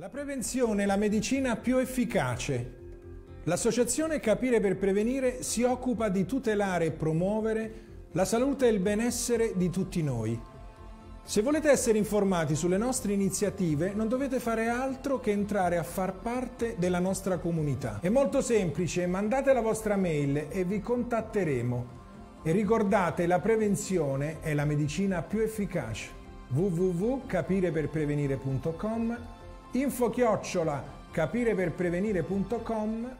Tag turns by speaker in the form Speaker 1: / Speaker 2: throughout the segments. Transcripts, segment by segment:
Speaker 1: La prevenzione è la medicina più efficace. L'associazione Capire per Prevenire si occupa di tutelare e promuovere la salute e il benessere di tutti noi. Se volete essere informati sulle nostre iniziative non dovete fare altro che entrare a far parte della nostra comunità. È molto semplice, mandate la vostra mail e vi contatteremo. E ricordate, la prevenzione è la medicina più efficace. www.capireperprevenire.com info chiocciola capire per prevenire.com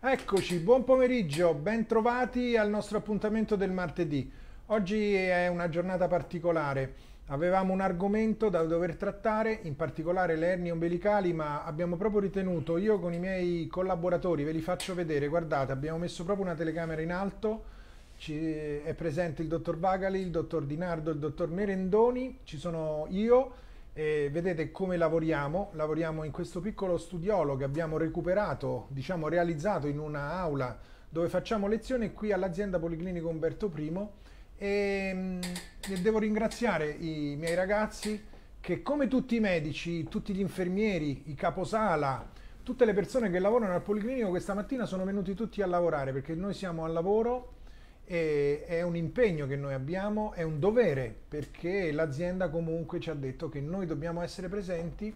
Speaker 1: Eccoci, buon pomeriggio, bentrovati al nostro appuntamento del martedì. Oggi è una giornata particolare. Avevamo un argomento da dover trattare, in particolare le ernie ombelicali, ma abbiamo proprio ritenuto, io con i miei collaboratori, ve li faccio vedere, guardate, abbiamo messo proprio una telecamera in alto, è presente il dottor Bagali, il dottor Di Nardo, il dottor Merendoni, ci sono io, e vedete come lavoriamo, lavoriamo in questo piccolo studiolo che abbiamo recuperato, diciamo realizzato in una aula dove facciamo lezione qui all'azienda Policlinico Umberto I e, mm, e devo ringraziare i miei ragazzi che come tutti i medici, tutti gli infermieri, i caposala, tutte le persone che lavorano al Policlinico questa mattina sono venuti tutti a lavorare perché noi siamo al lavoro e è un impegno che noi abbiamo, è un dovere, perché l'azienda comunque ci ha detto che noi dobbiamo essere presenti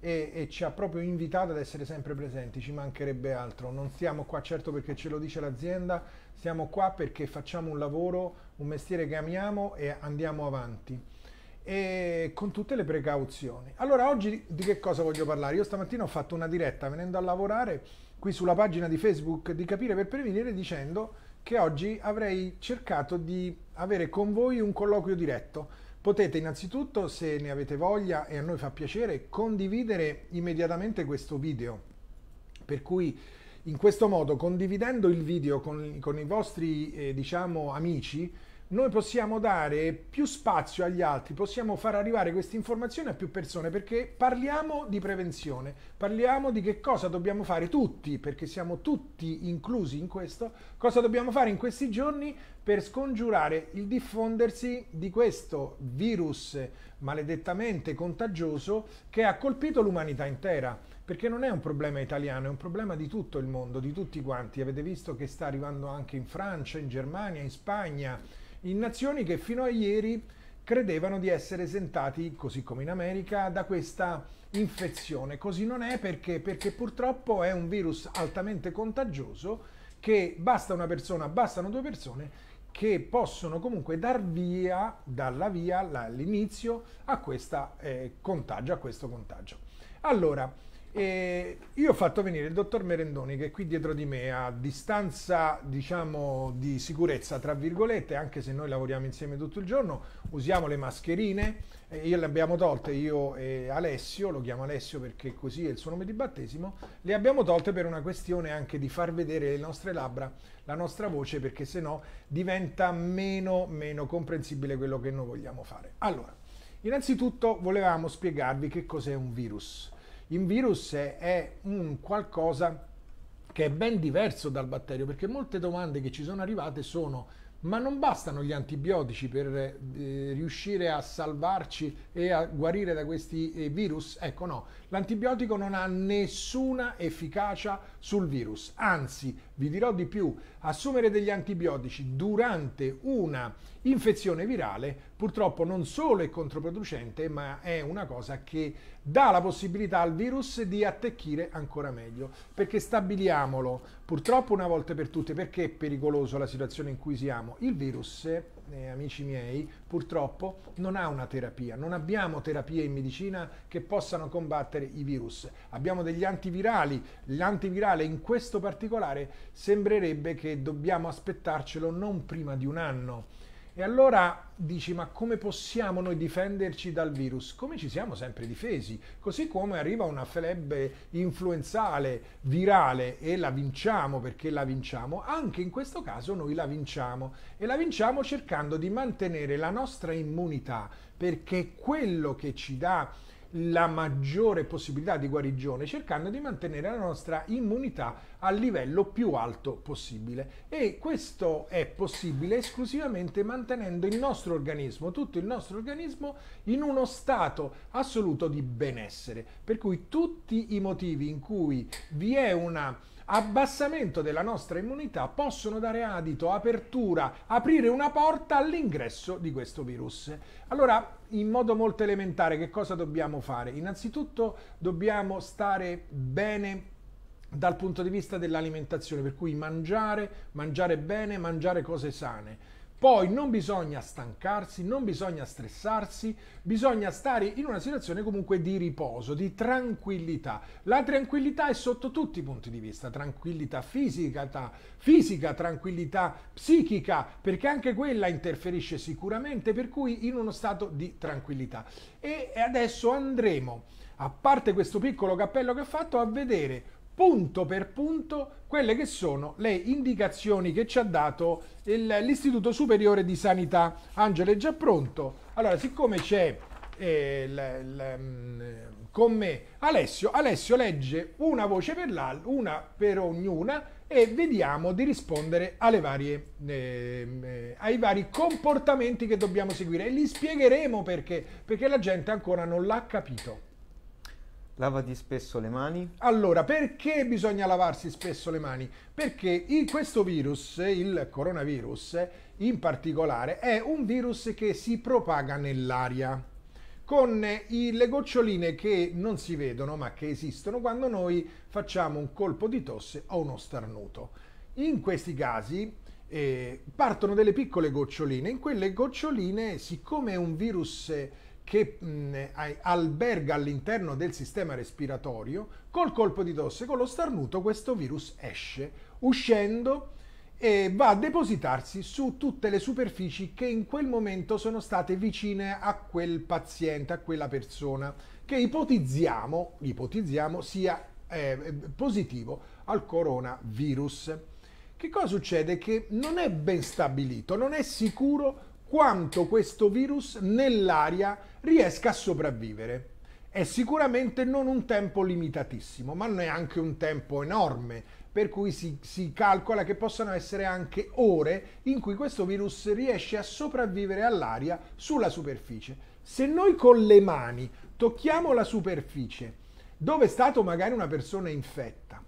Speaker 1: e, e, ci ha proprio invitato ad essere sempre presenti, ci mancherebbe altro. Non siamo qua certo perché ce lo dice l'azienda, siamo qua perché facciamo un lavoro, un mestiere che amiamo e andiamo avanti. E con tutte le precauzioni. Allora, oggi di che cosa voglio parlare? Io stamattina ho fatto una diretta venendo a lavorare qui sulla pagina di Facebook di Capire per Prevenire dicendo che oggi avrei cercato di avere con voi un colloquio diretto. Potete innanzitutto, se ne avete voglia e a noi fa piacere, condividere immediatamente questo video. Per cui in questo modo, condividendo il video con, con i vostri eh, diciamo, amici, noi possiamo dare più spazio agli altri, possiamo far arrivare queste informazioni a più persone perché parliamo di prevenzione, parliamo di che cosa dobbiamo fare tutti, perché siamo tutti inclusi in questo, cosa dobbiamo fare in questi giorni per scongiurare il diffondersi di questo virus maledettamente contagioso che ha colpito l'umanità intera, perché non è un problema italiano, è un problema di tutto il mondo, di tutti quanti. Avete visto che sta arrivando anche in Francia, in Germania, in Spagna in nazioni che fino a ieri credevano di essere esentati, così come in America, da questa infezione. Così non è perché, perché purtroppo è un virus altamente contagioso che basta una persona, bastano due persone che possono comunque dar via, dalla via, all'inizio a, eh, a questo contagio. Allora, e io ho fatto venire il dottor Merendoni che è qui dietro di me a distanza diciamo di sicurezza tra virgolette anche se noi lavoriamo insieme tutto il giorno usiamo le mascherine io le abbiamo tolte io e Alessio lo chiamo Alessio perché così è il suo nome di battesimo le abbiamo tolte per una questione anche di far vedere le nostre labbra la nostra voce perché se no diventa meno meno comprensibile quello che noi vogliamo fare allora innanzitutto volevamo spiegarvi che cos'è un virus il virus è un qualcosa che è ben diverso dal batterio, perché molte domande che ci sono arrivate sono ma non bastano gli antibiotici per eh, riuscire a salvarci e a guarire da questi eh, virus? Ecco no, l'antibiotico non ha nessuna efficacia sul virus. Anzi, vi dirò di più, assumere degli antibiotici durante una infezione virale purtroppo non solo è controproducente, ma è una cosa che dà la possibilità al virus di attecchire ancora meglio. Perché stabiliamolo, purtroppo una volta per tutte, perché è pericoloso la situazione in cui siamo? Il virus eh, amici miei, purtroppo non ha una terapia. Non abbiamo terapie in medicina che possano combattere i virus. Abbiamo degli antivirali. L'antivirale in questo particolare sembrerebbe che dobbiamo aspettarcelo non prima di un anno e allora dici, ma come possiamo noi difenderci dal virus? Come ci siamo sempre difesi? Così come arriva una febbre influenzale, virale, e la vinciamo perché la vinciamo, anche in questo caso noi la vinciamo. E la vinciamo cercando di mantenere la nostra immunità, perché quello che ci dà la maggiore possibilità di guarigione cercando di mantenere la nostra immunità al livello più alto possibile e questo è possibile esclusivamente mantenendo il nostro organismo, tutto il nostro organismo in uno stato assoluto di benessere, per cui tutti i motivi in cui vi è una abbassamento della nostra immunità possono dare adito, apertura, aprire una porta all'ingresso di questo virus. Allora, in modo molto elementare, che cosa dobbiamo fare? Innanzitutto dobbiamo stare bene dal punto di vista dell'alimentazione, per cui mangiare, mangiare bene, mangiare cose sane poi non bisogna stancarsi, non bisogna stressarsi, bisogna stare in una situazione comunque di riposo, di tranquillità. La tranquillità è sotto tutti i punti di vista, tranquillità fisica, fisica tranquillità psichica, perché anche quella interferisce sicuramente, per cui in uno stato di tranquillità. E adesso andremo, a parte questo piccolo cappello che ho fatto, a vedere punto per punto quelle che sono le indicazioni che ci ha dato l'Istituto Superiore di Sanità. Angelo è già pronto? Allora, siccome c'è eh, l, l, mm, con me Alessio, Alessio legge una voce per l'altra, una per ognuna e vediamo di rispondere varie, eh, eh, ai vari comportamenti che dobbiamo seguire e li spiegheremo perché, perché la gente ancora non l'ha capito.
Speaker 2: Lavati spesso le mani.
Speaker 1: Allora, perché bisogna lavarsi spesso le mani? Perché questo virus, il coronavirus in particolare, è un virus che si propaga nell'aria con le goccioline che non si vedono ma che esistono quando noi facciamo un colpo di tosse o uno starnuto. In questi casi eh, partono delle piccole goccioline, in quelle goccioline siccome è un virus eh, che mh, alberga all'interno del sistema respiratorio, col colpo di tosse, con lo starnuto, questo virus esce, uscendo e va a depositarsi su tutte le superfici che in quel momento sono state vicine a quel paziente, a quella persona, che ipotizziamo, ipotizziamo sia eh, positivo al coronavirus. Che cosa succede? Che non è ben stabilito, non è sicuro quanto questo virus nell'aria riesca a sopravvivere. È sicuramente non un tempo limitatissimo, ma neanche un tempo enorme, per cui si, si, calcola che possano essere anche ore in cui questo virus riesce a sopravvivere all'aria sulla superficie. Se noi con le mani tocchiamo la superficie dove è stata magari una persona infetta,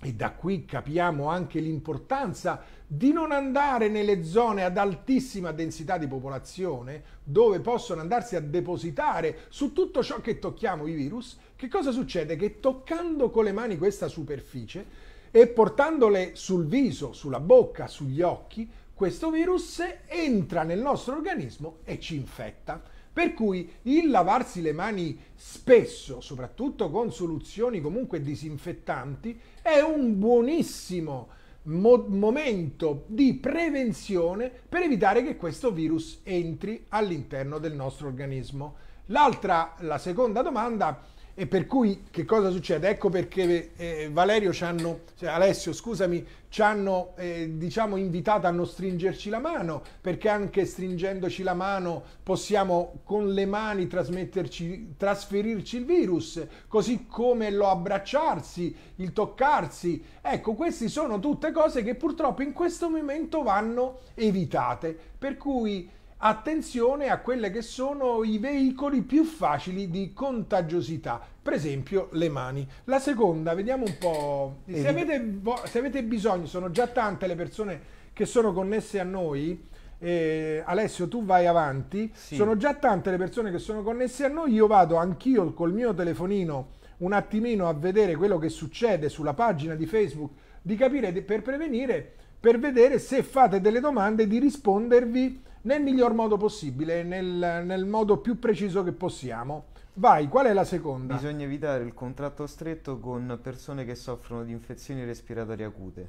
Speaker 1: e da qui capiamo anche l'importanza di non andare nelle zone ad altissima densità di popolazione, dove possono andarsi a depositare su tutto ciò che tocchiamo i virus, che cosa succede? Che toccando con le mani questa superficie e portandole sul viso, sulla bocca, sugli occhi, questo virus entra nel nostro organismo e ci infetta. Per cui il lavarsi le mani spesso, soprattutto con soluzioni comunque disinfettanti, è un buonissimo mo- momento di prevenzione per evitare che questo virus entri all'interno del nostro organismo. L'altra, la seconda domanda e per cui che cosa succede? Ecco perché eh, Valerio ci hanno, cioè Alessio scusami, ci hanno eh, diciamo invitato a non stringerci la mano, perché anche stringendoci la mano possiamo con le mani trasmetterci, trasferirci il virus, così come lo abbracciarsi, il toccarsi. Ecco, queste sono tutte cose che purtroppo in questo momento vanno evitate. Per cui attenzione a quelli che sono i veicoli più facili di contagiosità, per esempio le mani. La seconda, vediamo un po', se avete, se avete bisogno, sono già tante le persone che sono connesse a noi, eh, Alessio tu vai avanti, sì. sono già tante le persone che sono connesse a noi, io vado anch'io col mio telefonino un attimino a vedere quello che succede sulla pagina di Facebook, di capire per prevenire, per vedere se fate delle domande, di rispondervi nel miglior modo possibile, nel, nel modo più preciso che possiamo. Vai, qual è la seconda?
Speaker 2: Bisogna evitare il contratto stretto con persone che soffrono di infezioni respiratorie acute.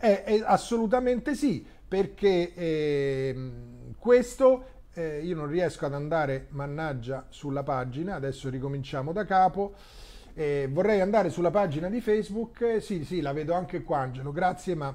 Speaker 1: Eh, eh, assolutamente sì, perché ehm, eh, questo io non riesco ad andare, mannaggia, sulla pagina, adesso ricominciamo da capo. Eh, vorrei andare sulla pagina di Facebook, eh, sì, sì, la vedo anche qua Angelo, grazie, ma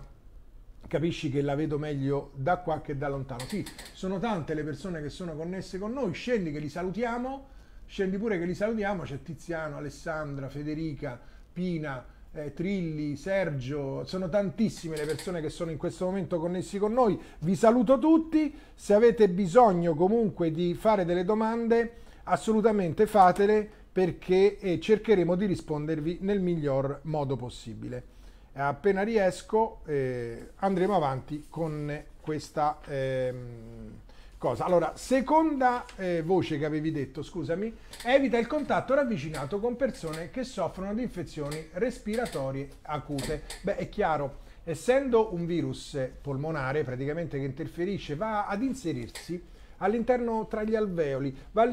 Speaker 1: capisci che la vedo meglio da qua che da lontano. Sì, sono tante le persone che sono connesse con noi, scendi che li salutiamo, scendi pure che li salutiamo, c'è Tiziano, Alessandra, Federica, Pina, eh, Trilli, Sergio, sono tantissime le persone che sono in questo momento connessi con noi. Vi saluto tutti, se avete bisogno comunque di fare delle domande, assolutamente fatele perché eh, cercheremo di rispondervi nel miglior modo possibile. Eh, appena riesco eh, andremo avanti con questa ehm, cosa. Allora, seconda eh, voce che avevi detto, scusami, evita il contatto ravvicinato con persone che soffrono di infezioni respiratorie acute. Beh, è chiaro, essendo un virus polmonare praticamente che interferisce, va ad inserirsi all'interno tra gli alveoli, va a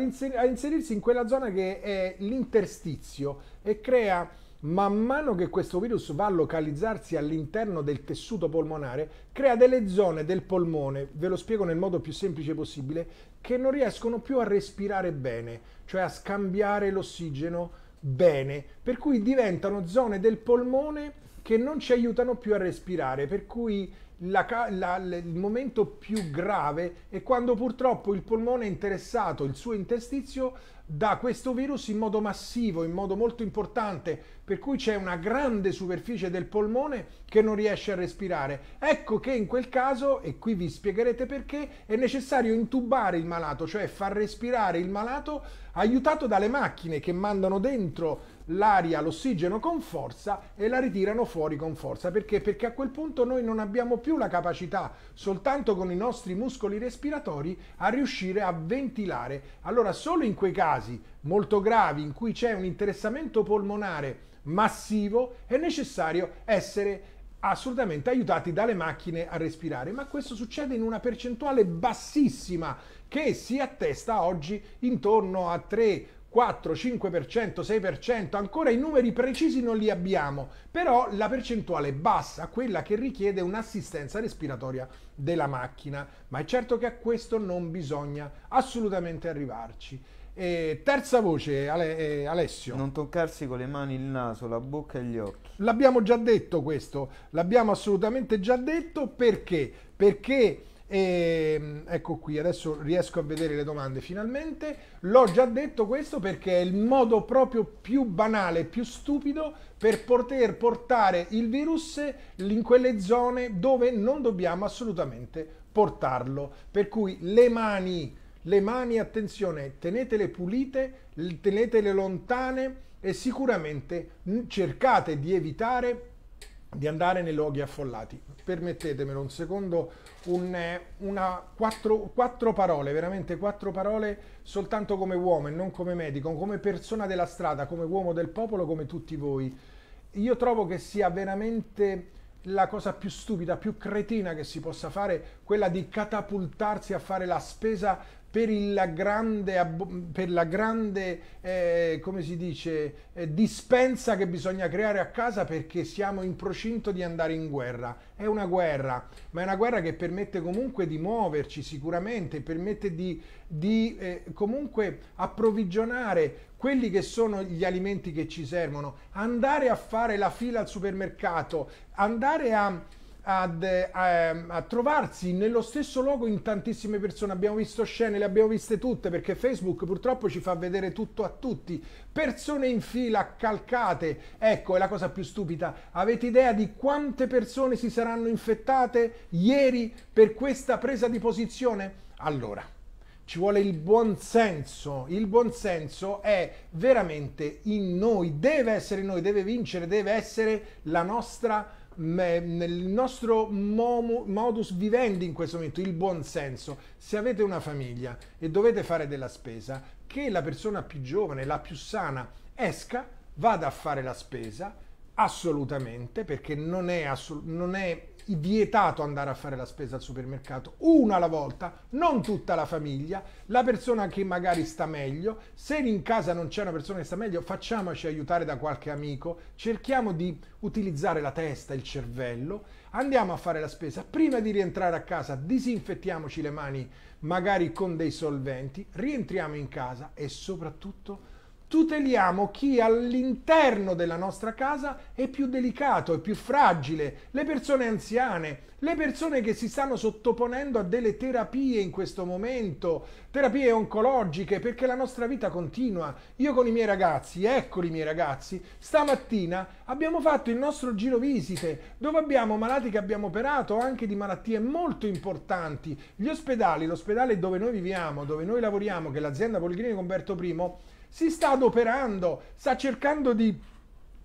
Speaker 1: inserirsi in quella zona che è l'interstizio e crea man mano che questo virus va a localizzarsi all'interno del tessuto polmonare, crea delle zone del polmone, ve lo spiego nel modo più semplice possibile, che non riescono più a respirare bene, cioè a scambiare l'ossigeno bene, per cui diventano zone del polmone che non ci aiutano più a respirare, per cui la, la, il momento più grave è quando purtroppo il polmone è interessato, il suo interstizio, da questo virus in modo massivo, in modo molto importante, per cui c'è una grande superficie del polmone che non riesce a respirare. Ecco che in quel caso, e qui vi spiegherete perché, è necessario intubare il malato, cioè far respirare il malato aiutato dalle macchine che mandano dentro l'aria, l'ossigeno con forza e la ritirano fuori con forza. Perché? Perché a quel punto noi non abbiamo più la capacità, soltanto con i nostri muscoli respiratori, a riuscire a ventilare. Allora solo in quei casi molto gravi in cui c'è un interessamento polmonare massivo, è necessario essere assolutamente aiutati dalle macchine a respirare, ma questo succede in una percentuale bassissima che si attesta oggi intorno a 3 4, 5%, 6%, ancora i numeri precisi non li abbiamo, però la percentuale è bassa, quella che richiede un'assistenza respiratoria della macchina, ma è certo che a questo non bisogna assolutamente arrivarci. E eh, terza voce, Ale, eh, Alessio. Non toccarsi con le mani il naso, la bocca e gli occhi. L'abbiamo già detto questo, l'abbiamo assolutamente già detto perché? Perché, ehm, ecco qui, adesso riesco a vedere le domande finalmente, l'ho già detto questo perché è il modo proprio più banale, più stupido per poter portare il virus in quelle zone dove non dobbiamo assolutamente portarlo. Per cui le mani le mani, attenzione, tenetele pulite, tenetele lontane e sicuramente cercate di evitare di andare nei luoghi affollati. Permettetemelo un secondo, un, una, quattro, quattro, parole, veramente quattro parole soltanto come uomo e non come medico, come persona della strada, come uomo del popolo, come tutti voi. Io trovo che sia veramente la cosa più stupida, più cretina che si possa fare, quella di catapultarsi a fare la spesa per la grande, per la grande eh, come si dice, eh, dispensa che bisogna creare a casa perché siamo in procinto di andare in guerra. È una guerra, ma è una guerra che permette comunque di muoverci sicuramente, permette di, di eh, comunque approvvigionare quelli che sono gli alimenti che ci servono, andare a fare la fila al supermercato, andare a ad, a, ehm, a, trovarsi nello stesso luogo in tantissime persone. Abbiamo visto scene, le abbiamo viste tutte perché Facebook purtroppo ci fa vedere tutto a tutti. Persone in fila, calcate. Ecco, è la cosa più stupida. Avete idea di quante persone si saranno infettate ieri per questa presa di posizione? Allora, ci vuole il buon senso. Il buon senso è veramente in noi, deve essere in noi, deve vincere, deve essere la nostra nel nostro modus vivendi in questo momento, il buon senso. Se avete una famiglia e dovete fare della spesa, che la persona più giovane, la più sana, esca, vada a fare la spesa, assolutamente, perché non è, assolut- non è vietato andare a fare la spesa al supermercato, una alla volta, non tutta la famiglia, la persona che magari sta meglio, se in casa non c'è una persona che sta meglio, facciamoci aiutare da qualche amico, cerchiamo di utilizzare la testa, il cervello, andiamo a fare la spesa, prima di rientrare a casa disinfettiamoci le mani magari con dei solventi, rientriamo in casa e soprattutto tuteliamo chi all'interno della nostra casa è più delicato, è più fragile, le persone anziane, le persone che si stanno sottoponendo a delle terapie in questo momento, terapie oncologiche, perché la nostra vita continua. Io con i miei ragazzi, eccoli i miei ragazzi, stamattina abbiamo fatto il nostro giro visite, dove abbiamo malati che abbiamo operato anche di malattie molto importanti. Gli ospedali, l'ospedale dove noi viviamo, dove noi lavoriamo, che è l'azienda Poligrini Comberto Primo, si sta adoperando, sta cercando di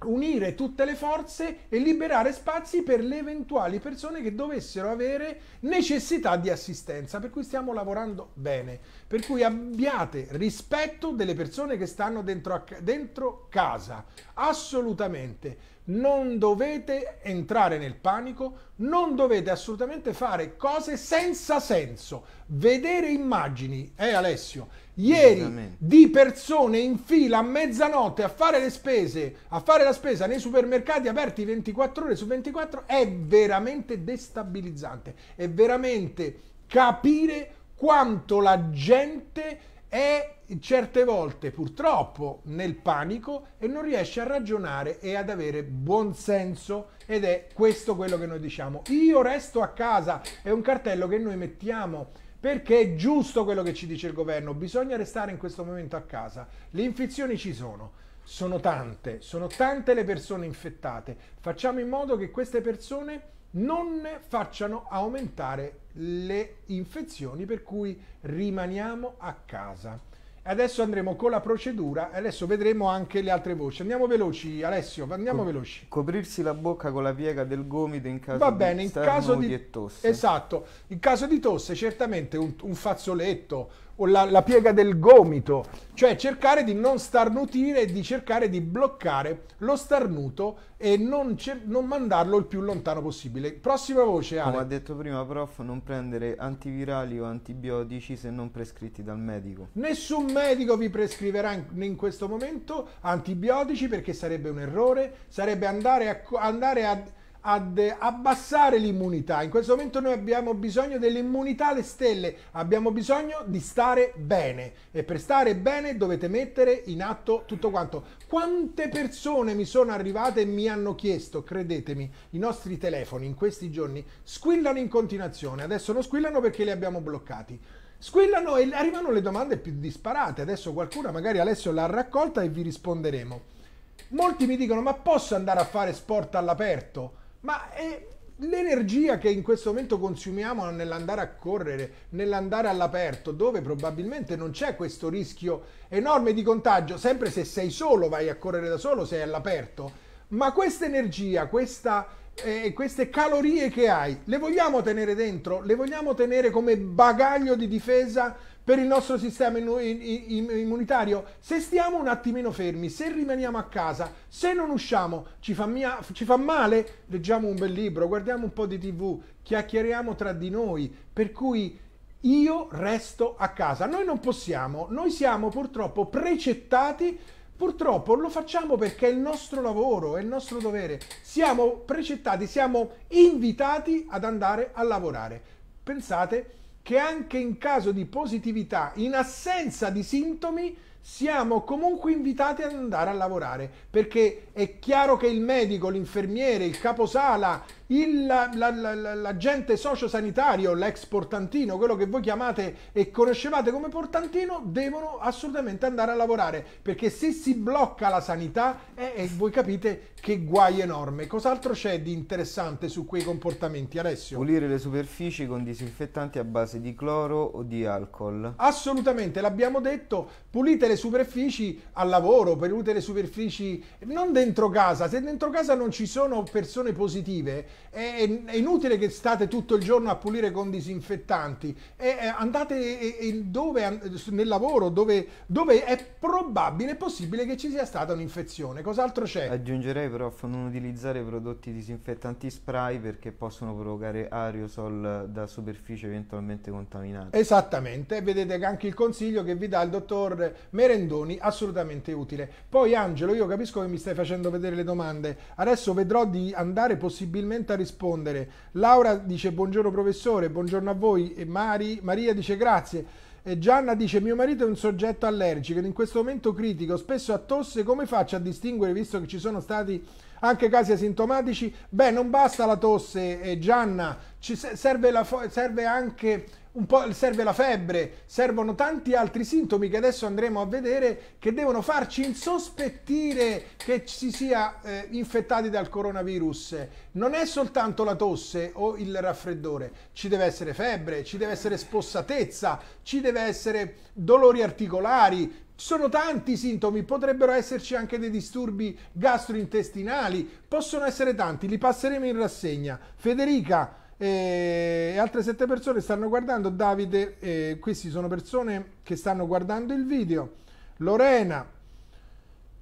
Speaker 1: unire tutte le forze e liberare spazi per le eventuali persone che dovessero avere necessità di assistenza, per cui stiamo lavorando bene, per cui abbiate rispetto delle persone che stanno dentro, a, dentro casa, assolutamente. Non dovete entrare nel panico, non dovete assolutamente fare cose senza senso. Vedere immagini, eh Alessio, ieri di persone in fila a mezzanotte a fare le spese, a fare la spesa nei supermercati aperti 24 ore su 24 è veramente destabilizzante, è veramente capire quanto la gente è certe volte purtroppo nel panico e non riesce a ragionare e ad avere buon senso ed è questo quello che noi diciamo. Io resto a casa è un cartello che noi mettiamo perché è giusto quello che ci dice il governo, bisogna restare in questo momento a casa, le infezioni ci sono. Sono tante, sono tante le persone infettate. Facciamo in modo che queste persone non facciano aumentare le infezioni, per cui rimaniamo a casa. Adesso andremo con la procedura e adesso vedremo anche le altre voci. Andiamo veloci, Alessio, andiamo Co veloci.
Speaker 2: Coprirsi la bocca con la piega
Speaker 1: del gomito in caso Va bene, di in caso di, e tosse. Esatto, in caso di tosse certamente un, un fazzoletto, o la, la piega del gomito, cioè cercare di non starnutire e di cercare di bloccare lo starnuto e non, non, mandarlo il più lontano
Speaker 2: possibile. Prossima voce, Ale. Come ha detto prima, prof, non prendere antivirali o antibiotici se non prescritti dal medico.
Speaker 1: Nessun medico vi prescriverà in, in questo momento antibiotici perché sarebbe un errore, sarebbe andare a, andare a ad abbassare l'immunità. In questo momento noi abbiamo bisogno dell'immunità alle stelle, abbiamo bisogno di stare bene e per stare bene dovete mettere in atto tutto quanto. Quante persone mi sono arrivate e mi hanno chiesto, credetemi, i nostri telefoni in questi giorni squillano in continuazione, adesso non squillano perché li abbiamo bloccati. Squillano e arrivano le domande più disparate, adesso qualcuna magari Alessio l'ha raccolta e vi risponderemo. Molti mi dicono ma posso andare a fare sport all'aperto? Ma è l'energia che in questo momento consumiamo nell'andare a correre, nell'andare all'aperto, dove probabilmente non c'è questo rischio enorme di contagio, sempre se sei solo, vai a correre da solo, sei all'aperto, ma questa energia, questa, eh, queste calorie che hai, le vogliamo tenere dentro? Le vogliamo tenere come bagaglio di difesa? per il nostro sistema immunitario, se stiamo un attimino fermi, se rimaniamo a casa, se non usciamo, ci fa, mia, ci fa male, leggiamo un bel libro, guardiamo un po' di tv, chiacchieriamo tra di noi, per cui io resto a casa. Noi non possiamo, noi siamo purtroppo precettati Purtroppo lo facciamo perché è il nostro lavoro, è il nostro dovere. Siamo precettati, siamo invitati ad andare a lavorare. Pensate che anche in caso di positività, in assenza di sintomi, siamo comunque invitati ad andare a lavorare, perché è chiaro che il medico, l'infermiere, il caposala, l'agente sociosanitario, l'ex portantino, quello che voi chiamate e conoscevate come portantino, devono assolutamente andare a lavorare, perché se si blocca la sanità, eh, eh, voi capite che guai enorme. Cos'altro c'è di interessante su quei comportamenti, Alessio? Pulire
Speaker 2: le superfici con disinfettanti a base di cloro o di alcol?
Speaker 1: Assolutamente, l'abbiamo detto, pulite le superfici al lavoro, pulite le superfici non dentro casa, se dentro casa non ci sono persone positive, è, inutile che state tutto il giorno a pulire con disinfettanti, andate dove, nel lavoro dove, dove, è probabile e possibile che ci sia
Speaker 2: stata un'infezione, cos'altro c'è? Aggiungerei però a non utilizzare prodotti disinfettanti spray perché possono provocare aerosol da superficie eventualmente contaminate.
Speaker 1: Esattamente, vedete che anche il consiglio che vi dà il dottor Merendoni assolutamente utile. Poi Angelo io capisco che mi stai facendo vedere le domande, adesso vedrò di andare possibilmente a rispondere. Laura dice buongiorno professore, buongiorno a voi. E Mari, Maria dice grazie. E Gianna dice mio marito è un soggetto allergico ed in questo momento critico, spesso a tosse, come faccio a distinguere visto che ci sono stati anche casi asintomatici? Beh, non basta la tosse, eh, Gianna, serve, la serve anche un po' serve la febbre, servono tanti altri sintomi che adesso andremo a vedere che devono farci insospettire che si sia eh, infettati dal coronavirus. Non è soltanto la tosse o il raffreddore, ci deve essere febbre, ci deve essere spossatezza, ci deve essere dolori articolari, sono tanti sintomi, potrebbero esserci anche dei disturbi gastrointestinali, possono essere tanti, li passeremo in rassegna. Federica, e altre sette persone stanno guardando Davide eh, questi sono persone che stanno guardando il video Lorena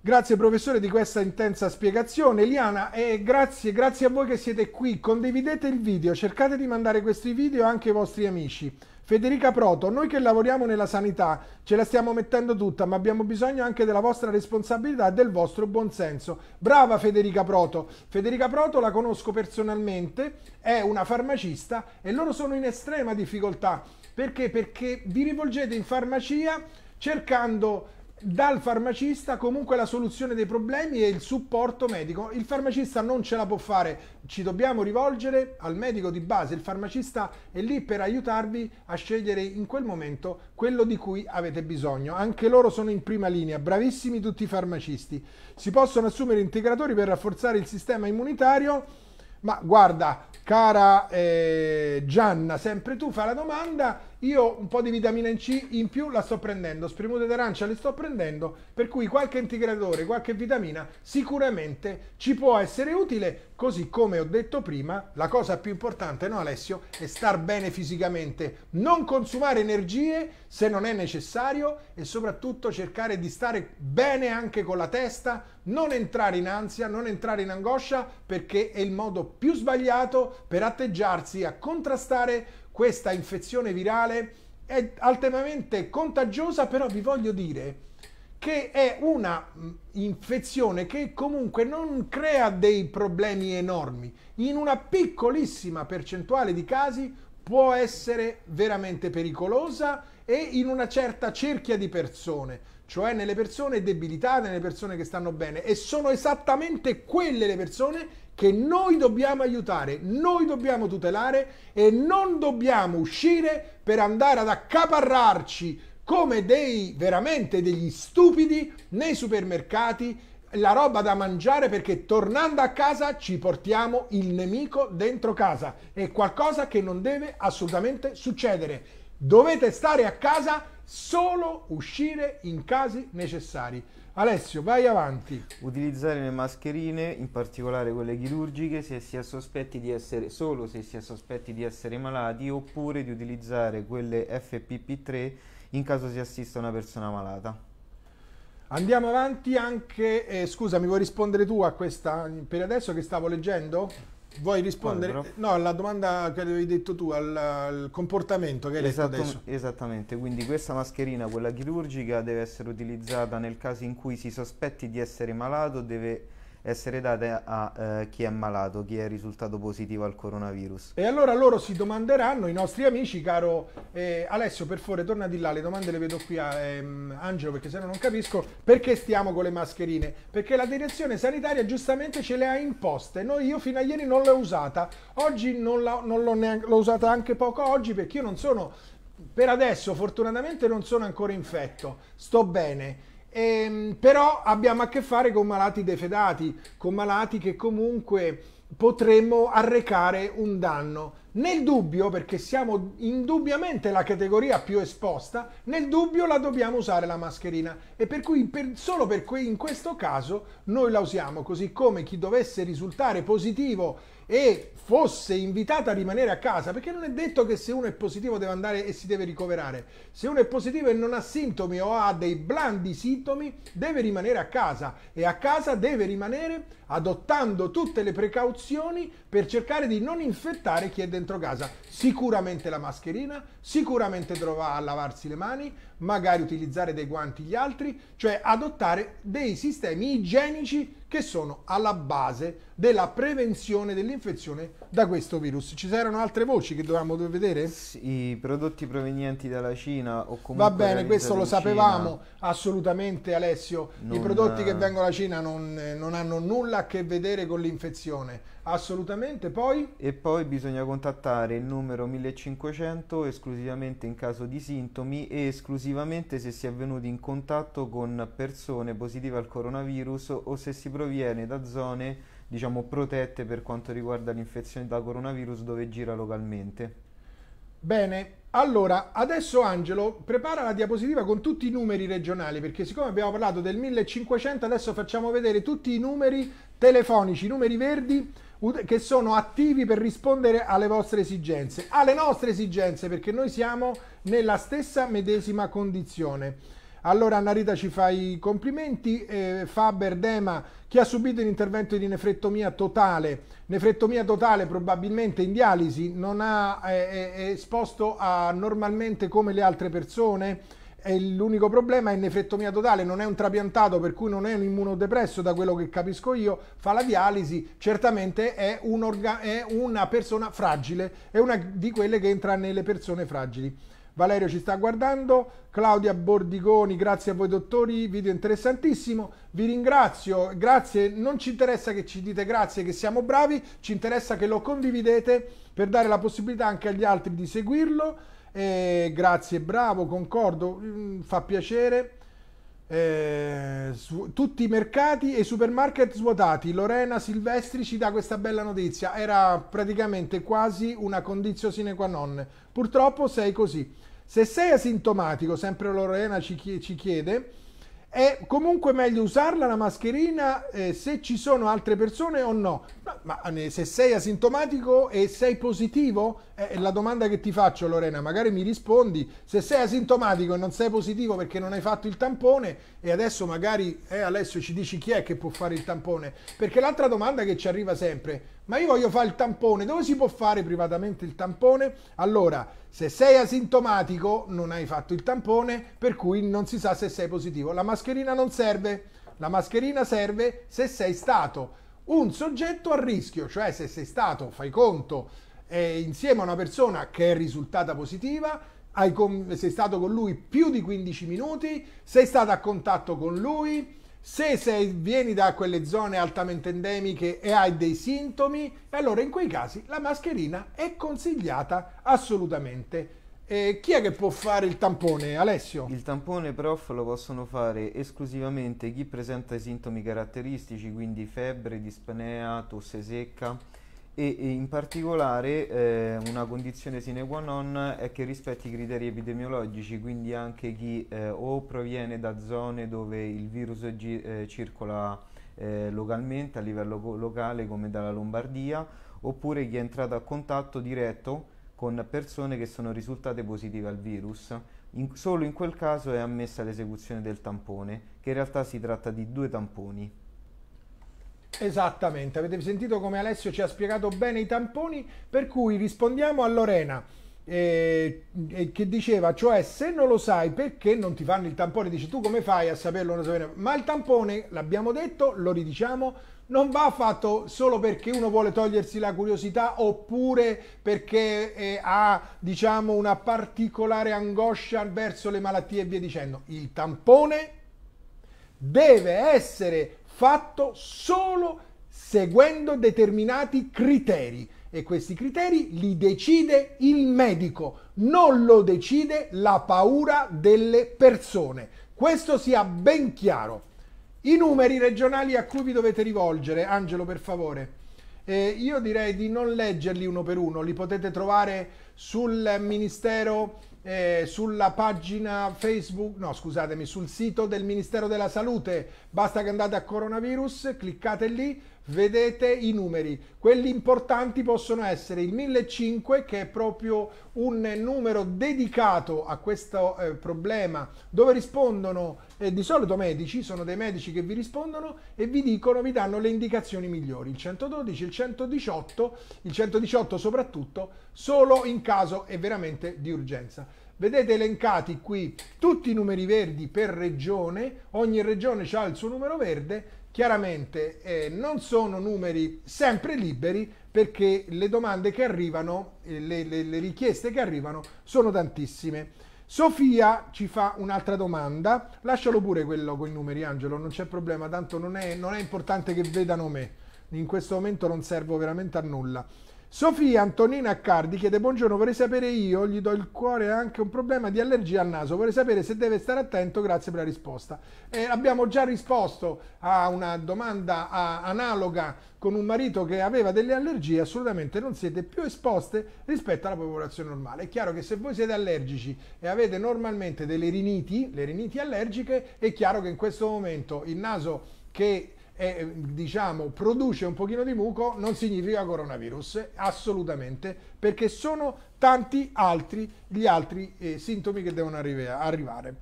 Speaker 1: grazie professore di questa intensa spiegazione Eliana e grazie grazie a voi che siete qui condividete il video cercate di mandare questi video anche ai vostri amici Federica Proto, noi che lavoriamo nella sanità ce la stiamo mettendo tutta, ma abbiamo bisogno anche della vostra responsabilità e del vostro buonsenso. Brava Federica Proto. Federica Proto la conosco personalmente, è una farmacista e loro sono in estrema difficoltà. Perché? Perché vi rivolgete in farmacia cercando dal farmacista comunque la soluzione dei problemi e il supporto medico. Il farmacista non ce la può fare, ci dobbiamo rivolgere al medico di base, il farmacista è lì per aiutarvi a scegliere in quel momento quello di cui avete bisogno. Anche loro sono in prima linea, bravissimi tutti i farmacisti. Si possono assumere integratori per rafforzare il sistema immunitario. Ma guarda, cara eh, Gianna, sempre tu fa la domanda io un po' di vitamina C in più la sto prendendo, spremute d'arancia le sto prendendo, per cui qualche integratore, qualche vitamina sicuramente ci può essere utile, così come ho detto prima, la cosa più importante, no Alessio, è star bene fisicamente, non consumare energie se non è necessario e soprattutto cercare di stare bene anche con la testa, non entrare in ansia, non entrare in angoscia, perché è il modo più sbagliato per atteggiarsi a contrastare questa infezione virale è altamente contagiosa, però vi voglio dire che è una mm, infezione che comunque non crea dei problemi enormi. In una piccolissima percentuale di casi può essere veramente pericolosa e in una certa cerchia di persone, cioè nelle persone debilitate, nelle persone che stanno bene e sono esattamente quelle le persone che noi dobbiamo aiutare, noi dobbiamo tutelare e non dobbiamo uscire per andare ad accaparrarci come dei veramente degli stupidi nei supermercati la roba da mangiare perché tornando a casa ci portiamo il nemico dentro casa. È qualcosa che non deve assolutamente succedere. Dovete stare a
Speaker 2: casa solo uscire in casi necessari. Alessio, vai avanti. Utilizzare le mascherine, in particolare quelle chirurgiche, se si ha sospetti di essere solo se si è sospetti di essere malati oppure di utilizzare quelle FPP3 in caso si assista una persona malata. Andiamo avanti anche,
Speaker 1: eh, scusa mi vuoi rispondere tu a questa per adesso che stavo leggendo? Vuoi rispondere? Quale, no, alla domanda che avevi detto tu, al, al comportamento che hai Esatto, detto adesso.
Speaker 2: Esattamente, quindi questa mascherina, quella chirurgica, deve essere utilizzata nel caso in cui si sospetti di essere malato, deve essere date a eh, chi è malato, chi è risultato positivo al coronavirus. E allora loro si domanderanno, i nostri amici, caro eh, Alessio, per favore
Speaker 1: torna di là, le domande le vedo qui a ehm, Angelo perché se no non capisco, perché stiamo con le mascherine? Perché la direzione sanitaria giustamente ce le ha imposte, Noi, io fino a ieri non l'ho usata, oggi non, la, non l'ho, neanche, l'ho usata anche poco oggi perché io non sono, per adesso fortunatamente non sono ancora infetto, sto bene e, ehm, però abbiamo a che fare con malati defedati, con malati che comunque potremmo arrecare un danno nel dubbio, perché siamo indubbiamente la categoria più esposta, nel dubbio la dobbiamo usare la mascherina e per cui per, solo per que, in questo caso noi la usiamo, così come chi dovesse risultare positivo e fosse invitato a rimanere a casa, perché non è detto che se uno è positivo deve andare e si deve ricoverare, se uno è positivo e non ha sintomi o ha dei blandi sintomi deve rimanere a casa e a casa deve rimanere adottando tutte le precauzioni per cercare di non infettare chi è dentro dentro casa, sicuramente la mascherina, sicuramente dovrà a lavarsi le mani, magari utilizzare dei guanti gli altri, cioè adottare dei sistemi igienici che sono alla base della prevenzione dell'infezione da
Speaker 2: questo virus. Ci saranno altre voci che dovevamo vedere? Sì, I prodotti provenienti dalla Cina o comunque... Va bene, questo lo sapevamo
Speaker 1: Cina. assolutamente Alessio. Non... I prodotti che eh, vengono dalla
Speaker 2: Cina non, eh, non hanno nulla a che vedere con l'infezione. Assolutamente, poi? E poi bisogna contattare il numero 1500 esclusivamente in caso di sintomi e esclusivamente se si è venuti in contatto con persone positive al coronavirus o se si proviene da zone diciamo, protette per quanto riguarda l'infezione da coronavirus dove gira localmente.
Speaker 1: Bene, allora
Speaker 2: adesso Angelo
Speaker 1: prepara la diapositiva con tutti i numeri regionali perché siccome abbiamo parlato del 1500 adesso facciamo vedere tutti i numeri telefonici, i numeri verdi che sono attivi per rispondere alle vostre esigenze, alle nostre esigenze perché noi siamo nella stessa medesima condizione. Allora Narita ci fa i complimenti, eh, Faber Dema chi ha subito un intervento di nefrettomia totale, nefrettomia totale probabilmente in dialisi, non ha, è, è esposto a normalmente come le altre persone, l'unico problema è nefrettomia totale, non è un trapiantato per cui non è un immunodepresso da quello che capisco io, fa la dialisi, certamente è, un organ- è una persona fragile, è una di quelle che entra nelle persone fragili. Valerio ci sta guardando, Claudia Bordigoni, grazie a voi dottori, video interessantissimo, vi ringrazio, grazie, non ci interessa che ci dite grazie, che siamo bravi, ci interessa che lo condividete per dare la possibilità anche agli altri di seguirlo, eh, grazie, bravo, concordo, mm, fa piacere. Eh, su, tutti i mercati e i supermarket svuotati. Lorena Silvestri ci dà questa bella notizia. Era praticamente quasi una condizione sine qua non. Purtroppo sei così. Se sei asintomatico, sempre Lorena ci chiede, è comunque meglio usarla la mascherina eh, se ci sono altre persone o no? Ma, se sei asintomatico e sei positivo, è la domanda che ti faccio Lorena, magari mi rispondi, se sei asintomatico e non sei positivo perché non hai fatto il tampone e adesso magari eh, Alessio ci dici chi è che può fare il tampone, perché l'altra domanda che ci arriva sempre, ma io voglio fare il tampone, dove si può fare privatamente il tampone? Allora, se sei asintomatico non hai fatto il tampone, per cui non si sa se sei positivo. La mascherina non serve, la mascherina serve se sei stato un soggetto a rischio, cioè se sei stato, fai conto, eh, insieme a una persona che è risultata positiva, sei stato con lui più di 15 minuti, sei stato a contatto con lui, se sei, vieni da quelle zone altamente endemiche e hai dei sintomi, allora in quei casi la mascherina è consigliata assolutamente. E chi è che può fare il tampone,
Speaker 2: Alessio? Il tampone, prof, lo possono fare esclusivamente chi presenta i sintomi caratteristici, quindi febbre, dispnea, tosse secca e, in particolare eh, una condizione sine qua non è che rispetti i criteri epidemiologici, quindi anche chi eh, o proviene da zone dove il virus eh, circola eh, localmente a livello locale come dalla Lombardia, oppure chi è entrato a contatto diretto con persone che sono risultate positive al virus. In, solo in quel caso è ammessa l'esecuzione del tampone, che in realtà si tratta di due tamponi.
Speaker 1: Esattamente, avete sentito come Alessio ci ha spiegato bene i tamponi, per cui rispondiamo a Lorena eh, eh che diceva, cioè se non lo sai perché non ti fanno il tampone, dici tu come fai a saperlo, non saperlo? ma il tampone, l'abbiamo detto, lo ridiciamo, non va fatto solo perché uno vuole togliersi la curiosità oppure perché eh, ha diciamo una particolare angoscia verso le malattie e via dicendo. Il tampone deve essere fatto solo seguendo determinati criteri e questi criteri li decide il medico, non lo decide la paura delle persone. Questo sia ben chiaro. I numeri regionali a cui vi dovete rivolgere, Angelo per favore, eh, io direi di non leggerli uno per uno, li potete trovare sul Ministero eh, sulla pagina Facebook, no scusatemi, sul sito del Ministero della Salute. Basta che andate a coronavirus, cliccate lì, vedete i numeri. Quelli importanti possono essere il 1005 che è proprio un numero dedicato a questo eh, problema dove rispondono eh, di solito medici, sono dei medici che vi rispondono e vi dicono, vi danno le indicazioni migliori. Il 112, il 118, il 118 soprattutto solo in caso è veramente di urgenza. Vedete elencati qui tutti i numeri verdi per regione, ogni regione ha il suo numero verde chiaramente eh, non sono numeri sempre liberi perché le domande che arrivano, eh, le, le, le richieste che arrivano sono tantissime. Sofia ci fa un'altra domanda, lascialo pure quello con i numeri Angelo, non c'è problema, tanto non è, non è importante che vedano me, in questo momento non servo veramente a nulla. Sofia Antonina Accardi chiede buongiorno, vorrei sapere io, gli do il cuore anche un problema di allergia al naso, vorrei sapere se deve stare attento, grazie per la risposta. Eh, abbiamo già risposto a una domanda a, analoga con un marito che aveva delle allergie, assolutamente non siete più esposte rispetto alla popolazione normale. È chiaro che se voi siete allergici e avete normalmente delle riniti, le riniti allergiche, è chiaro che in questo momento il naso che e diciamo produce un pochino di muco non significa coronavirus assolutamente perché sono tanti altri gli altri eh, sintomi che devono arrive, arrivare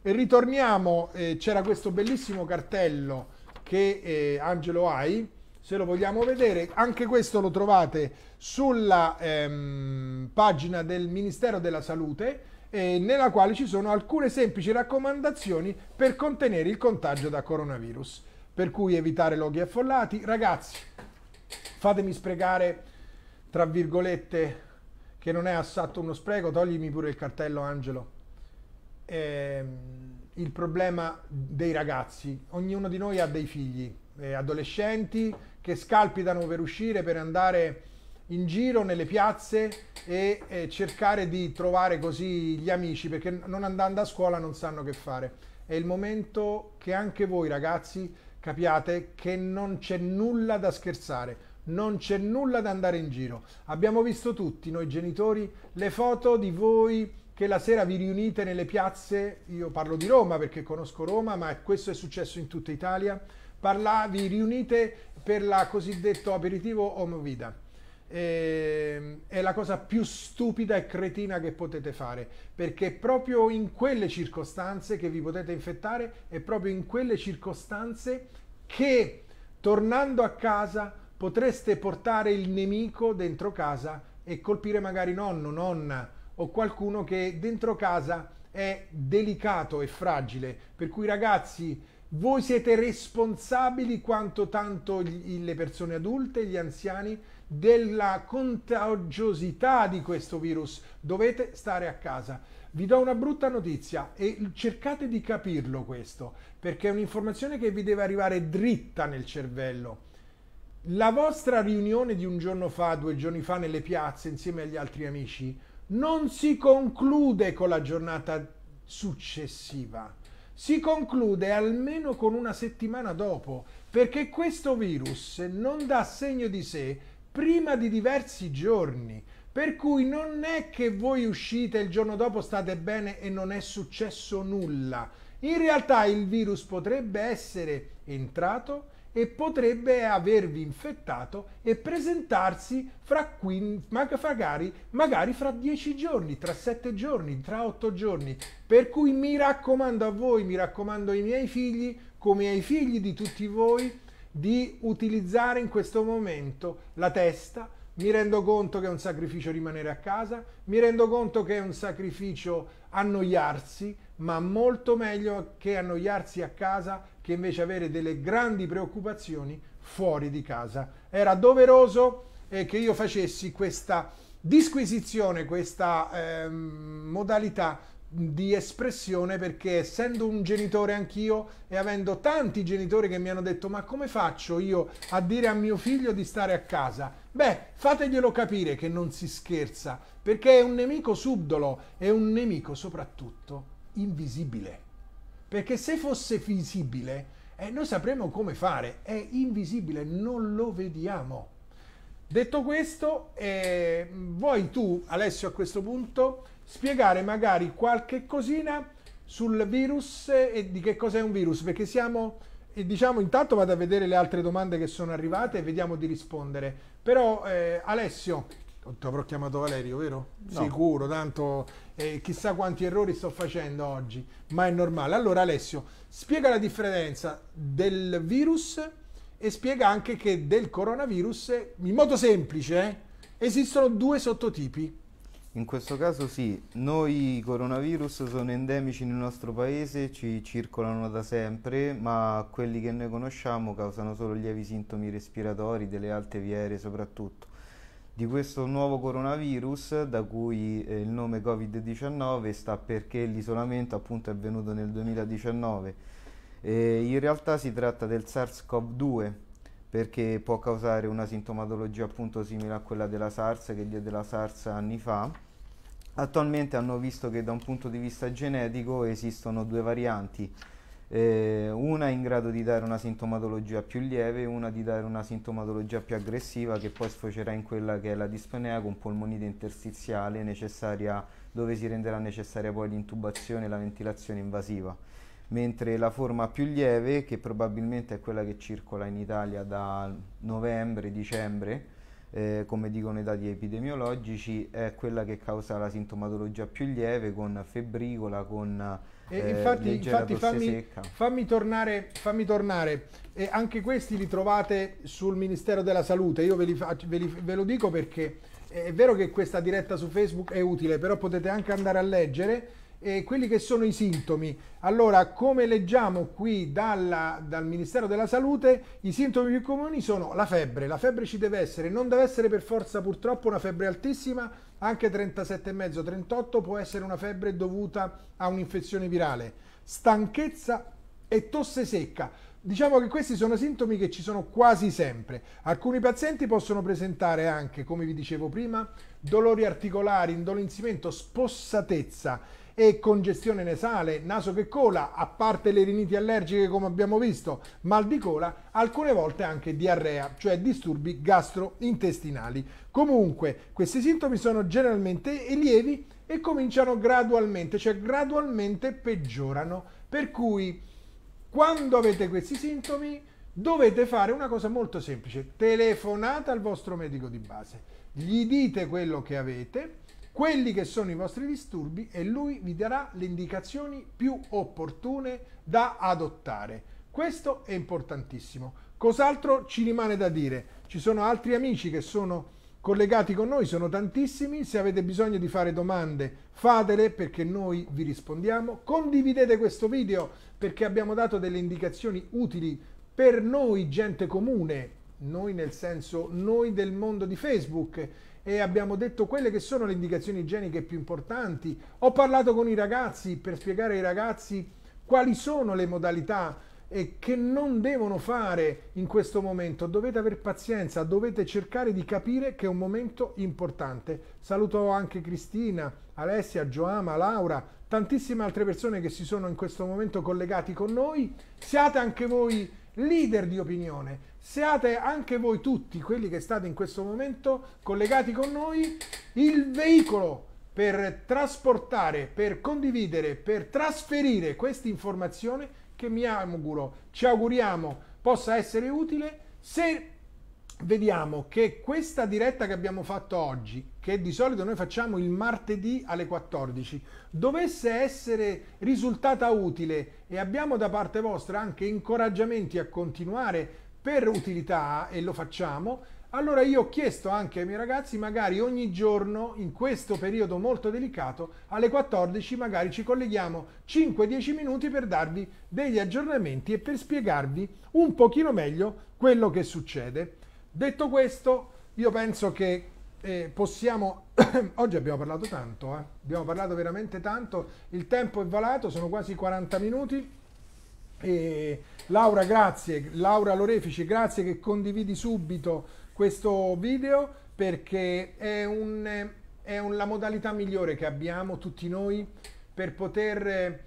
Speaker 1: e ritorniamo eh, c'era questo bellissimo cartello che eh, Angelo hai se lo vogliamo vedere anche questo lo trovate sulla ehm, pagina del Ministero della Salute eh, nella quale ci sono alcune semplici raccomandazioni per contenere il contagio da coronavirus per cui evitare loghi affollati. Ragazzi, fatemi sprecare, tra virgolette, che non è assatto uno spreco, toglimi pure il cartello Angelo. Eh, il problema dei ragazzi, ognuno di noi ha dei figli, eh, adolescenti che scalpitano per uscire, per andare in giro nelle piazze e eh, cercare di trovare così gli amici, perché non andando a scuola non sanno che fare. È il momento che anche voi ragazzi capiate che non c'è nulla da scherzare, non c'è nulla da andare in giro. Abbiamo visto tutti noi genitori le foto di voi che la sera vi riunite nelle piazze, io parlo di Roma perché conosco Roma, ma questo è successo in tutta Italia, Parla, vi riunite per la cosiddetto aperitivo omovida. Ehm, è la cosa più stupida e cretina che potete fare, perché è proprio in quelle circostanze che vi potete infettare, è proprio in quelle circostanze che tornando a casa potreste portare il nemico dentro casa e colpire magari nonno, nonna o qualcuno che dentro casa è delicato e fragile. Per cui ragazzi, voi siete responsabili quanto tanto gli, le persone adulte, gli anziani della contagiosità di questo virus. Dovete stare a casa. Vi do una brutta notizia e cercate di capirlo questo, perché è un'informazione che vi deve arrivare dritta nel cervello. La vostra riunione di un giorno fa, due giorni fa nelle piazze insieme agli altri amici, non si conclude con la giornata successiva. Si conclude almeno con una settimana dopo, perché questo virus non dà segno di sé prima di diversi giorni. Per cui non è che voi uscite il giorno dopo state bene e non è successo nulla. In realtà il virus potrebbe essere entrato e potrebbe avervi infettato e presentarsi fra quin, magari, magari fra dieci giorni, tra sette giorni, tra otto giorni. Per cui mi raccomando a voi, mi raccomando ai miei figli, come ai figli di tutti voi, di utilizzare in questo momento la testa, mi rendo conto che è un sacrificio rimanere a casa, mi rendo conto che è un sacrificio annoiarsi, ma molto meglio che annoiarsi a casa che invece avere delle grandi preoccupazioni fuori di casa. Era doveroso eh, che io facessi questa disquisizione, questa eh, modalità di espressione perché essendo un genitore anch'io e avendo tanti genitori che mi hanno detto ma come faccio io a dire a mio figlio di stare a casa? Beh, fateglielo capire che non si scherza perché è un nemico subdolo, è un nemico soprattutto invisibile. Perché se fosse visibile eh, noi sapremmo come fare, è invisibile, non lo vediamo. Detto questo, eh, vuoi tu Alessio a questo punto spiegare magari qualche cosina sul virus e di che cos'è un virus, perché siamo, diciamo, intanto vado a vedere le altre domande che sono arrivate e vediamo di rispondere. Però eh, Alessio, ti avrò chiamato Valerio, vero? No. Sicuro, tanto eh, chissà quanti errori sto facendo oggi, ma è normale. Allora Alessio, spiega la differenza del virus e spiega anche che del coronavirus, in modo semplice, eh, esistono
Speaker 2: due sottotipi in questo caso sì, noi coronavirus sono endemici nel nostro paese, ci circolano da sempre, ma quelli che noi conosciamo causano solo lievi sintomi respiratori, delle alte viere soprattutto. Di questo nuovo coronavirus, da cui eh, il nome Covid-19 sta perché l'isolamento appunto è avvenuto nel 2019, eh, in realtà si tratta del SARS-CoV-2, perché può causare una sintomatologia appunto simile a quella della SARS che diede la SARS anni fa attualmente hanno visto che da un punto di vista genetico esistono due varianti, eh, una in grado di dare una sintomatologia più lieve, una di dare una sintomatologia più aggressiva che poi sfocerà in quella che è la dispnea con polmonite interstiziale necessaria, dove si renderà necessaria poi l'intubazione e la ventilazione invasiva mentre la forma più lieve, che probabilmente è quella che circola in Italia da novembre-dicembre, eh, come dicono i dati epidemiologici, è quella che causa la sintomatologia più lieve con febbricola, con eh, e infatti, infatti fammi,
Speaker 1: fammi, tornare, fammi tornare. E anche questi li trovate sul Ministero della Salute, io ve, li faccio, ve, li, ve lo dico perché è vero che questa diretta su Facebook è utile, però potete anche andare a leggere eh, quelli che sono i sintomi. Allora, come leggiamo qui dalla, dal Ministero della Salute, i sintomi più comuni sono la febbre. La febbre ci deve essere, non deve essere per forza purtroppo una febbre altissima, anche 37,5-38 può essere una febbre dovuta a un'infezione virale. Stanchezza e tosse secca. Diciamo che questi sono sintomi che ci sono quasi sempre. Alcuni pazienti possono presentare anche, come vi dicevo prima, dolori articolari, indolenzimento, spossatezza e congestione nasale, naso che cola, a parte le riniti allergiche come abbiamo visto, mal di cola, alcune volte anche diarrea, cioè disturbi gastrointestinali. Comunque, questi sintomi sono generalmente lievi e cominciano gradualmente, cioè gradualmente peggiorano, per cui quando avete questi sintomi dovete fare una cosa molto semplice, telefonate al vostro medico di base, gli dite quello che avete, quelli che sono i vostri disturbi e lui vi darà le indicazioni più opportune da adottare. Questo è importantissimo. Cos'altro ci rimane da dire? Ci sono altri amici che sono collegati con noi, sono tantissimi. Se avete bisogno di fare domande, fatele perché noi vi rispondiamo. Condividete questo video perché abbiamo dato delle indicazioni utili per noi, gente comune, noi nel senso noi del mondo di Facebook e abbiamo detto quelle che sono le indicazioni igieniche più importanti. Ho parlato con i ragazzi per spiegare ai ragazzi quali sono le modalità e che non devono fare in questo momento. Dovete avere pazienza, dovete cercare di capire che è un momento importante. Saluto anche Cristina, Alessia, Joama, Laura, tantissime altre persone che si sono in questo momento collegati con noi. Siate anche voi leader di opinione siate anche voi tutti quelli che state in questo momento collegati con noi il veicolo per trasportare, per condividere, per trasferire questa informazione che mi auguro, ci auguriamo possa essere utile se vediamo che questa diretta che abbiamo fatto oggi, che di solito noi facciamo il martedì alle 14, dovesse essere risultata utile e abbiamo da parte vostra anche incoraggiamenti a continuare per utilità, e lo facciamo, allora io ho chiesto anche ai miei ragazzi, magari ogni giorno, in questo periodo molto delicato, alle 14 magari ci colleghiamo 5-10 minuti per darvi degli aggiornamenti e per spiegarvi un pochino meglio quello che succede. Detto questo, io penso che eh, possiamo... Oggi abbiamo parlato tanto, eh? abbiamo parlato veramente tanto, il tempo è valato, sono quasi 40 minuti. E Laura, grazie. Laura Lorefici, grazie che condividi subito questo video perché è, un, è un, la modalità migliore che abbiamo tutti noi per poter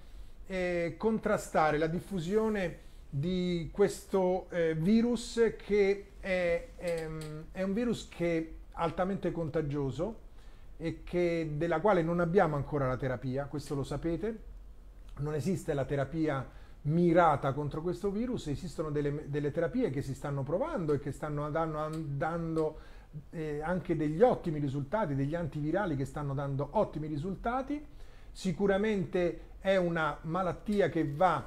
Speaker 1: eh, contrastare la diffusione di questo eh, virus che è, ehm, è, un virus che è altamente contagioso e che, della quale non abbiamo ancora la terapia, questo lo sapete, non esiste la terapia mirata contro questo virus, esistono delle, delle terapie che si stanno provando e che stanno dando, dando eh, anche degli ottimi risultati, degli antivirali che stanno dando ottimi risultati. Sicuramente è una malattia che va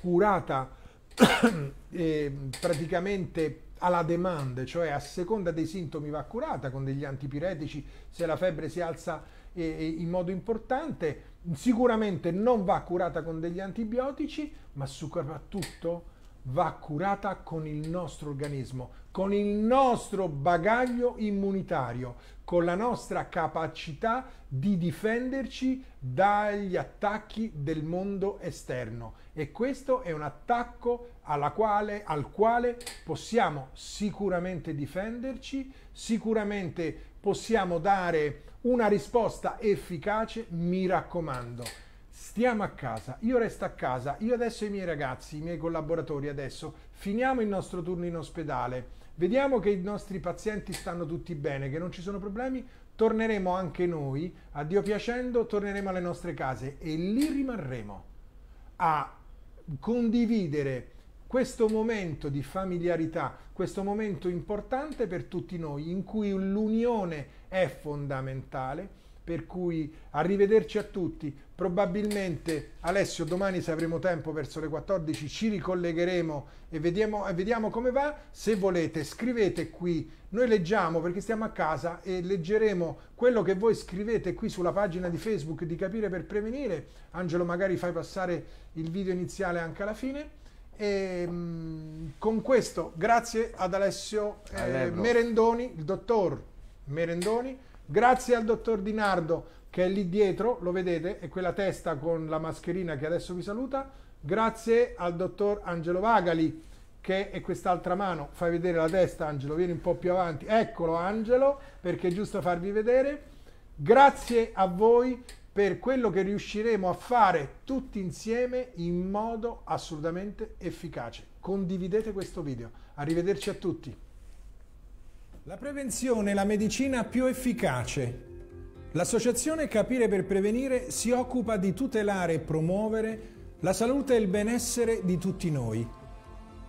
Speaker 1: curata eh, praticamente alla demanda, cioè a seconda dei sintomi va curata con degli antipiretici se la febbre si alza eh, eh in modo importante sicuramente non va curata con degli antibiotici, ma soprattutto va curata con il nostro organismo, con il nostro bagaglio immunitario, con la nostra capacità di difenderci dagli attacchi del mondo esterno. E questo è un attacco quale, al quale possiamo sicuramente difenderci, sicuramente possiamo dare una risposta efficace, mi raccomando. Stiamo a casa, io resto a casa, io adesso i miei ragazzi, i miei collaboratori adesso, finiamo il nostro turno in ospedale, vediamo che i nostri pazienti stanno tutti bene, che non ci sono problemi, torneremo anche noi, a Dio piacendo, torneremo alle nostre case e lì rimarremo a condividere questo momento di familiarità, questo momento importante per tutti noi in cui l'unione è fondamentale, per cui arrivederci a tutti, probabilmente Alessio domani se avremo tempo verso le 14 ci ricollegheremo e vediamo, e vediamo come va, se volete scrivete qui, noi leggiamo perché stiamo a casa e leggeremo quello che voi scrivete qui sulla pagina di Facebook di Capire per Prevenire, Angelo magari fai passare il video iniziale anche alla fine e, ehm, con questo, grazie ad Alessio eh, Merendoni, il dottor Merendoni, grazie al dottor Di Nardo che è lì dietro, lo vedete, è quella testa con la mascherina che adesso vi saluta, grazie al dottor Angelo Vagali che è quest'altra mano, fai vedere la testa Angelo, vieni un po' più avanti, eccolo Angelo perché è giusto farvi vedere, grazie a voi per quello che riusciremo a fare tutti insieme in modo assolutamente efficace. Condividete questo video. Arrivederci a tutti. La prevenzione è la medicina più efficace. L'associazione Capire per Prevenire si occupa di tutelare e promuovere la salute e il benessere di tutti noi.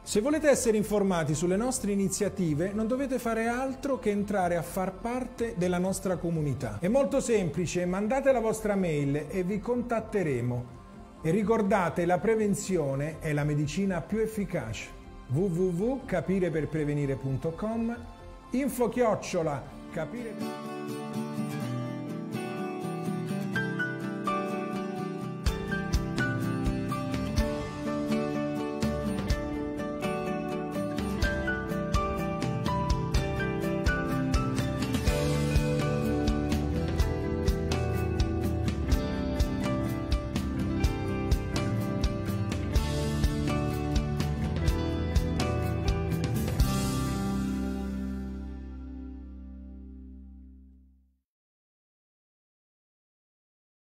Speaker 1: Se volete essere informati sulle nostre iniziative non dovete fare altro che entrare a far parte della nostra comunità. È molto semplice, mandate la vostra mail e vi contatteremo. E ricordate, la prevenzione è la medicina più efficace. www.capireperprevenire.com info chiocciola capire